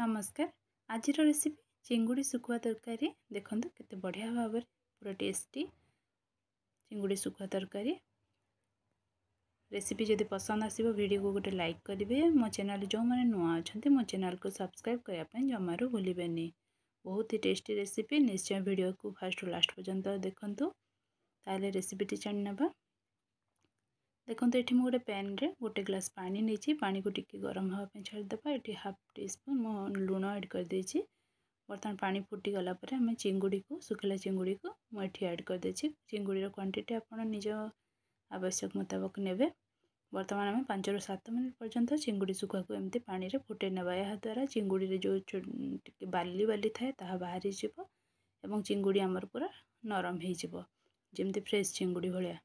ନମସ୍କାର ଆଜିର ରେସିପି ଚିଙ୍ଗୁଡ଼ି ଶୁଖୁଆ ତରକାରୀ ଦେଖନ୍ତୁ କେତେ ବଢ଼ିଆ ଭାବରେ ପୁରା ଟେଷ୍ଟି ଚିଙ୍ଗୁଡ଼ି ଶୁଖୁଆ ତରକାରୀ ରେସିପି ଯଦି ପସନ୍ଦ ଆସିବ ଭିଡ଼ିଓକୁ ଗୋଟେ ଲାଇକ୍ କରିବେ ମୋ ଚ୍ୟାନେଲ୍ ଯେଉଁମାନେ ନୂଆ ଅଛନ୍ତି ମୋ ଚ୍ୟାନେଲ୍କୁ ସବସ୍କ୍ରାଇବ୍ କରିବା ପାଇଁ ଜମାରୁ ଭୁଲିବେନି ବହୁତ ହି ଟେଷ୍ଟି ରେସିପି ନିଶ୍ଚୟ ଭିଡ଼ିଓକୁ ଫାଷ୍ଟରୁ ଲାଷ୍ଟ ପର୍ଯ୍ୟନ୍ତ ଦେଖନ୍ତୁ ତାହେଲେ ରେସିପିଟି ଜାଣିନେବା ଦେଖନ୍ତୁ ଏଠି ମୁଁ ଗୋଟେ ପ୍ୟାନ୍ରେ ଗୋଟେ ଗ୍ଲାସ୍ ପାଣି ନେଇଛି ପାଣିକୁ ଟିକେ ଗରମ ହେବା ପାଇଁ ଛାଡ଼ିଦେବା ଏଠି ହାଫ୍ ଟି ସ୍ପୁନ୍ ମୁଁ ଲୁଣ ଆଡ଼୍ କରିଦେଇଛି ବର୍ତ୍ତମାନ ପାଣି ଫୁଟିଗଲା ପରେ ଆମେ ଚିଙ୍ଗୁଡ଼ିକୁ ଶୁଖିଲା ଚିଙ୍ଗୁଡ଼ିକୁ ମୁଁ ଏଠି ଆଡ଼୍ କରିଦେଇଛି ଚିଙ୍ଗୁଡ଼ିର କ୍ୱାଣ୍ଟିଟି ଆପଣ ନିଜ ଆବଶ୍ୟକ ମୁତାବକ ନେବେ ବର୍ତ୍ତମାନ ଆମେ ପାଞ୍ଚରୁ ସାତ ମିନିଟ୍ ପର୍ଯ୍ୟନ୍ତ ଚିଙ୍ଗୁଡ଼ି ଶୁଖୁଆକୁ ଏମିତି ପାଣିରେ ଫୁଟେଇ ନେବା ଏହାଦ୍ୱାରା ଚିଙ୍ଗୁଡ଼ିରେ ଯେଉଁ ଟିକେ ବାଲି ବାଲି ଥାଏ ତାହା ବାହାରିଯିବ ଏବଂ ଚିଙ୍ଗୁଡ଼ି ଆମର ପୁରା ନରମ ହେଇଯିବ ଯେମିତି ଫ୍ରେଶ୍ ଚିଙ୍ଗୁଡ଼ି ଭଳିଆ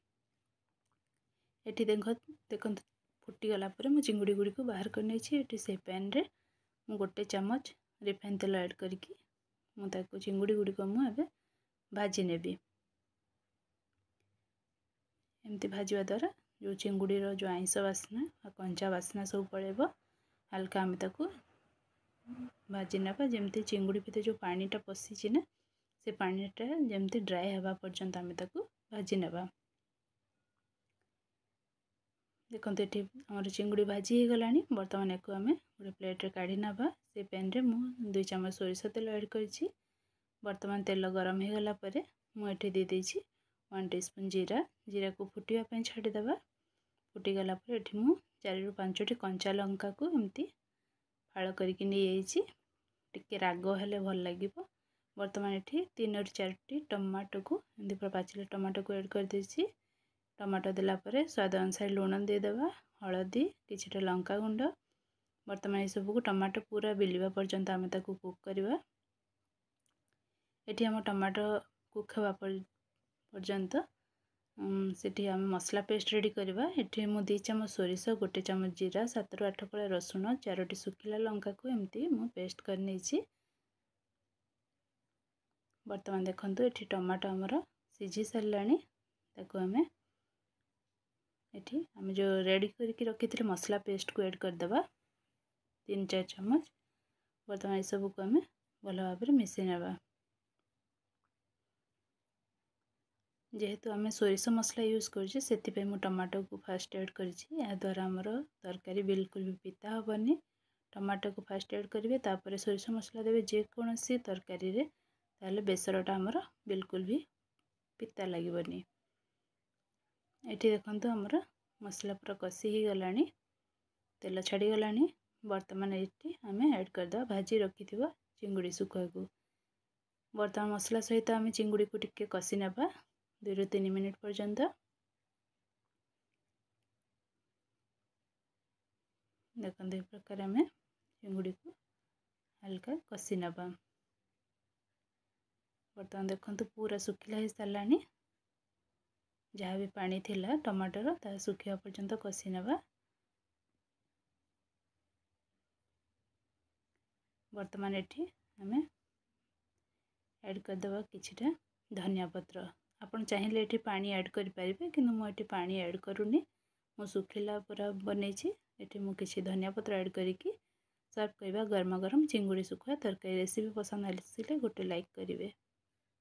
ଏଠି ଦେଖ ଦେଖନ୍ତୁ ଫୁଟିଗଲା ପରେ ମୁଁ ଚିଙ୍ଗୁଡ଼ି ଗୁଡ଼ିକୁ ବାହାର କରି ନେଇଛି ଏଠି ସେ ପ୍ୟାନ୍ରେ ମୁଁ ଗୋଟେ ଚାମଚ ରିଫାଇନ୍ ତେଲ ଆଡ଼୍ କରିକି ମୁଁ ତାକୁ ଚିଙ୍ଗୁଡ଼ି ଗୁଡ଼ିକ ମୁଁ ଏବେ ଭାଜି ନେବି ଏମିତି ଭାଜିବା ଦ୍ୱାରା ଯେଉଁ ଚିଙ୍ଗୁଡ଼ିର ଯେଉଁ ଆଇଁଷ ବାସ୍ନା ବା କଞ୍ଚା ବାସ୍ନା ସବୁ ପଳେଇବ ହାଲକା ଆମେ ତାକୁ ଭାଜି ନେବା ଯେମିତି ଚିଙ୍ଗୁଡ଼ି ଭିତରେ ଯେଉଁ ପାଣିଟା ପଶିଛି ନା ସେ ପାଣିଟା ଯେମିତି ଡ୍ରାଏ ହେବା ପର୍ଯ୍ୟନ୍ତ ଆମେ ତାକୁ ଭାଜି ନେବା ଦେଖନ୍ତୁ ଏଠି ଆମର ଚିଙ୍ଗୁଡ଼ି ଭାଜି ହେଇଗଲାଣି ବର୍ତ୍ତମାନ ୟାକୁ ଆମେ ଗୋଟେ ପ୍ଲେଟ୍ରେ କାଢ଼ି ନେବା ସେ ପ୍ୟାନ୍ରେ ମୁଁ ଦୁଇ ଚାମଚ ସୋରିଷ ତେଲ ଆଡ଼୍ କରିଛି ବର୍ତ୍ତମାନ ତେଲ ଗରମ ହେଇଗଲା ପରେ ମୁଁ ଏଠି ଦେଇଦେଇଛି ୱାନ୍ ଟି ସ୍ପୁନ୍ ଜିରା ଜିରାକୁ ଫୁଟିବା ପାଇଁ ଛାଡ଼ିଦେବା ଫୁଟିଗଲା ପରେ ଏଠି ମୁଁ ଚାରିରୁ ପାଞ୍ଚଟି କଞ୍ଚା ଲଙ୍କାକୁ ଏମିତି ଫାଳ କରିକି ନେଇଯାଇଛି ଟିକେ ରାଗ ହେଲେ ଭଲ ଲାଗିବ ବର୍ତ୍ତମାନ ଏଠି ତିନୋଟି ଚାରୋଟି ଟମାଟୋକୁ ଏମିତି ପୁରା ପାଚିଲା ଟମାଟୋକୁ ଆଡ଼୍ କରିଦେଇଛି ଟମାଟୋ ଦେଲା ପରେ ସ୍ୱାଦ ଅନୁସାରେ ଲୁଣ ଦେଇଦେବା ହଳଦୀ କିଛିଟା ଲଙ୍କାଗୁଣ୍ଡ ବର୍ତ୍ତମାନ ଏସବୁକୁ ଟମାଟୋ ପୁରା ବିଲିବା ପର୍ଯ୍ୟନ୍ତ ଆମେ ତାକୁ କୁକ୍ କରିବା ଏଠି ଆମ ଟମାଟୋ କୁକ୍ ହେବା ପର୍ଯ୍ୟନ୍ତ ସେଠି ଆମେ ମସଲା ପେଷ୍ଟ ରେଡ଼ି କରିବା ଏଠି ମୁଁ ଦୁଇ ଚାମଚ ସୋରିଷ ଗୋଟେ ଚାମଚ ଜିରା ସାତରୁ ଆଠ କଳା ରସୁଣ ଚାରୋଟି ଶୁଖିଲା ଲଙ୍କାକୁ ଏମିତି ମୁଁ ପେଷ୍ଟ କରି ନେଇଛି ବର୍ତ୍ତମାନ ଦେଖନ୍ତୁ ଏଠି ଟମାଟୋ ଆମର ସିଝି ସାରିଲାଣି ତାକୁ ଆମେ ଏଠି ଆମେ ଯେଉଁ ରେଡ଼ି କରିକି ରଖିଥିଲେ ମସଲା ପେଷ୍ଟକୁ ଏଡ଼୍ କରିଦେବା ତିନି ଚାରି ଚାମଚ ବର୍ତ୍ତମାନ ଏସବୁକୁ ଆମେ ଭଲ ଭାବରେ ମିଶାଇ ନେବା ଯେହେତୁ ଆମେ ସୋରିଷ ମସଲା ୟୁଜ୍ କରୁଛେ ସେଥିପାଇଁ ମୁଁ ଟମାଟୋକୁ ଫାଷ୍ଟ ଏଡ଼୍ କରିଛି ଏହାଦ୍ୱାରା ଆମର ତରକାରୀ ବିଲକୁଲ ବି ପିତା ହେବନି ଟମାଟୋକୁ ଫାଷ୍ଟ ଏଡ଼୍ କରିବେ ତାପରେ ସୋରିଷ ମସଲା ଦେବେ ଯେକୌଣସି ତରକାରୀରେ ତାହେଲେ ବେସରଟା ଆମର ବିଲକୁଲ ବି ପିତା ଲାଗିବନି ଏଠି ଦେଖନ୍ତୁ ଆମର ମସଲା ପୁରା କଷି ହେଇଗଲାଣି ତେଲ ଛାଡ଼ିଗଲାଣି ବର୍ତ୍ତମାନ ଏଠି ଆମେ ଆଡ଼୍ କରିଦେବା ଭାଜି ରଖିଥିବା ଚିଙ୍ଗୁଡ଼ି ଶୁଖୁଆକୁ ବର୍ତ୍ତମାନ ମସଲା ସହିତ ଆମେ ଚିଙ୍ଗୁଡ଼ିକୁ ଟିକେ କଷି ନେବା ଦୁଇରୁ ତିନି ମିନିଟ୍ ପର୍ଯ୍ୟନ୍ତ ଦେଖନ୍ତୁ ଏ ପ୍ରକାର ଆମେ ଚିଙ୍ଗୁଡ଼ିକୁ ହାଲକା କଷି ନେବା ବର୍ତ୍ତମାନ ଦେଖନ୍ତୁ ପୁରା ଶୁଖିଲା ହେଇସାରିଲାଣି जहाँ भी पा था टमाटर तुखा पर्यटन कषि ने बर्तमान ये हमें ऐड कर करदे कि धनिया पत्र आपन चाहिए ये पा एड करें कि पा एड करूनी मुझला पूरा बनई किसी धनिया पत्र एड करी सर्व कह गरमा गरम चिंगुड़ी सुखा तरक रेसीपी पसंद आसे गोटे लाइक करेंगे